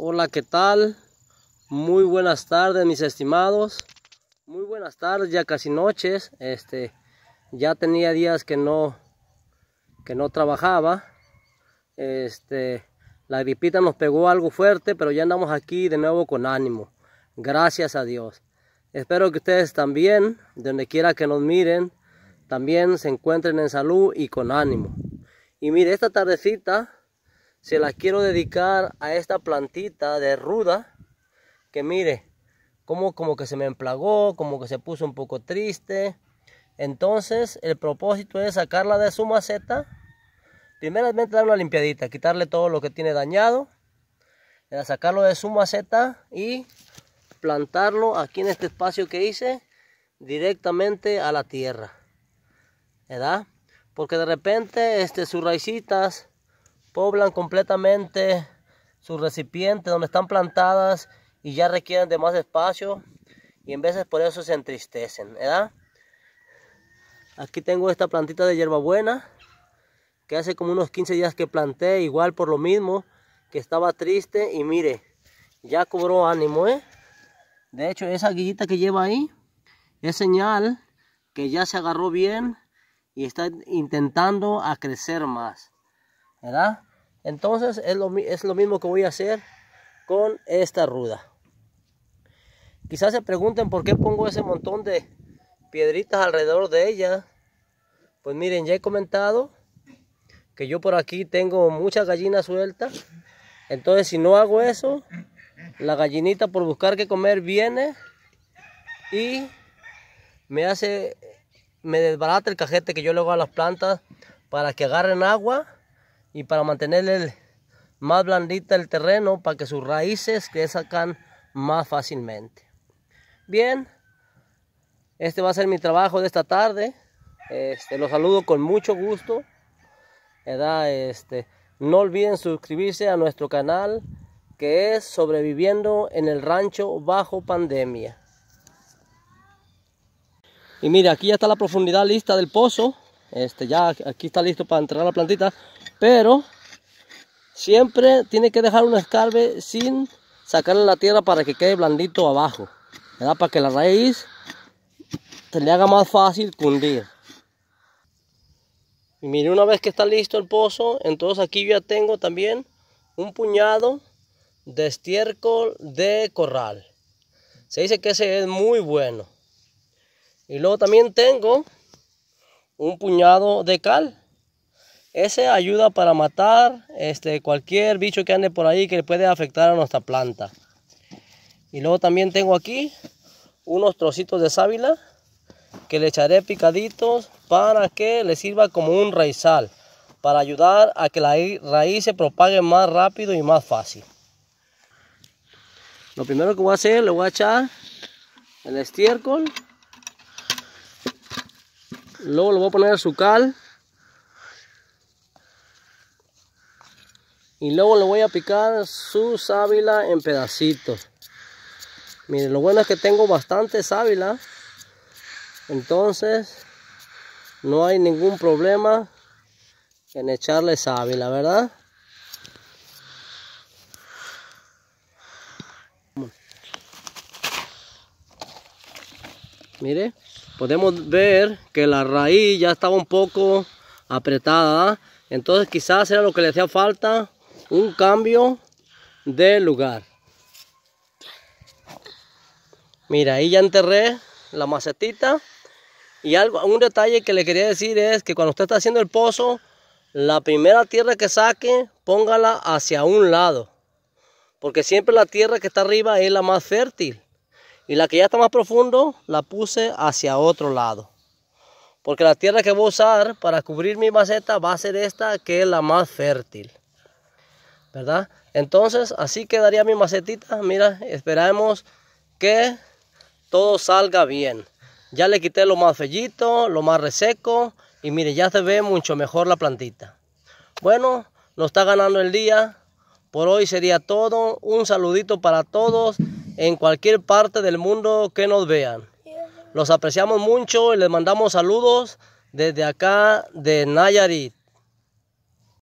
Hola, ¿qué tal? Muy buenas tardes, mis estimados. Muy buenas tardes, ya casi noches. Este, ya tenía días que no que no trabajaba. Este, la gripita nos pegó algo fuerte, pero ya andamos aquí de nuevo con ánimo. Gracias a Dios. Espero que ustedes también, donde quiera que nos miren, también se encuentren en salud y con ánimo. Y mire, esta tardecita se la quiero dedicar a esta plantita de ruda que mire como, como que se me emplagó, como que se puso un poco triste. Entonces el propósito es sacarla de su maceta. Primeramente darle una limpiadita, quitarle todo lo que tiene dañado. Eh, sacarlo de su maceta y plantarlo aquí en este espacio que hice directamente a la tierra. ¿Verdad? Porque de repente este, sus raicitas poblan completamente sus recipientes donde están plantadas y ya requieren de más espacio y en veces por eso se entristecen, ¿verdad? Aquí tengo esta plantita de hierbabuena que hace como unos 15 días que planté, igual por lo mismo, que estaba triste y mire, ya cobró ánimo, ¿eh? De hecho, esa guillita que lleva ahí es señal que ya se agarró bien y está intentando a crecer más. ¿verdad? Entonces es lo, es lo mismo que voy a hacer con esta ruda. Quizás se pregunten por qué pongo ese montón de piedritas alrededor de ella. Pues miren, ya he comentado que yo por aquí tengo muchas gallinas sueltas. Entonces si no hago eso, la gallinita por buscar qué comer viene y me hace, me desbarata el cajete que yo le hago a las plantas para que agarren agua y para mantenerle más blandita el terreno para que sus raíces crezcan más fácilmente. Bien, este va a ser mi trabajo de esta tarde. Este, los saludo con mucho gusto. Este, no olviden suscribirse a nuestro canal que es Sobreviviendo en el Rancho Bajo Pandemia. Y mira, aquí ya está la profundidad lista del pozo. Este, ya aquí está listo para entrar la plantita, pero siempre tiene que dejar un escarbe sin sacarle la tierra para que quede blandito abajo, Para que la raíz se le haga más fácil cundir. Y mire, una vez que está listo el pozo, entonces aquí ya tengo también un puñado de estiércol de corral. Se dice que ese es muy bueno. Y luego también tengo un puñado de cal. Ese ayuda para matar este, cualquier bicho que ande por ahí que le puede afectar a nuestra planta. Y luego también tengo aquí unos trocitos de sábila que le echaré picaditos para que le sirva como un raizal para ayudar a que la raíz se propague más rápido y más fácil. Lo primero que voy a hacer, le voy a echar el estiércol Luego le voy a poner su cal. Y luego le voy a picar su sábila en pedacitos. Miren, lo bueno es que tengo bastante sábila. Entonces, no hay ningún problema en echarle sábila, ¿verdad? Mire podemos ver que la raíz ya estaba un poco apretada. ¿ah? Entonces quizás era lo que le hacía falta, un cambio de lugar. Mira, ahí ya enterré la macetita. Y algo, un detalle que le quería decir es que cuando usted está haciendo el pozo, la primera tierra que saque, póngala hacia un lado. Porque siempre la tierra que está arriba es la más fértil. Y la que ya está más profundo la puse hacia otro lado. Porque la tierra que voy a usar para cubrir mi maceta va a ser esta que es la más fértil. ¿Verdad? Entonces así quedaría mi macetita. Mira, esperamos que todo salga bien. Ya le quité lo más fellito, lo más reseco. Y mire, ya se ve mucho mejor la plantita. Bueno, nos está ganando el día. Por hoy sería todo. Un saludito para todos en cualquier parte del mundo que nos vean. Los apreciamos mucho y les mandamos saludos desde acá de Nayarit.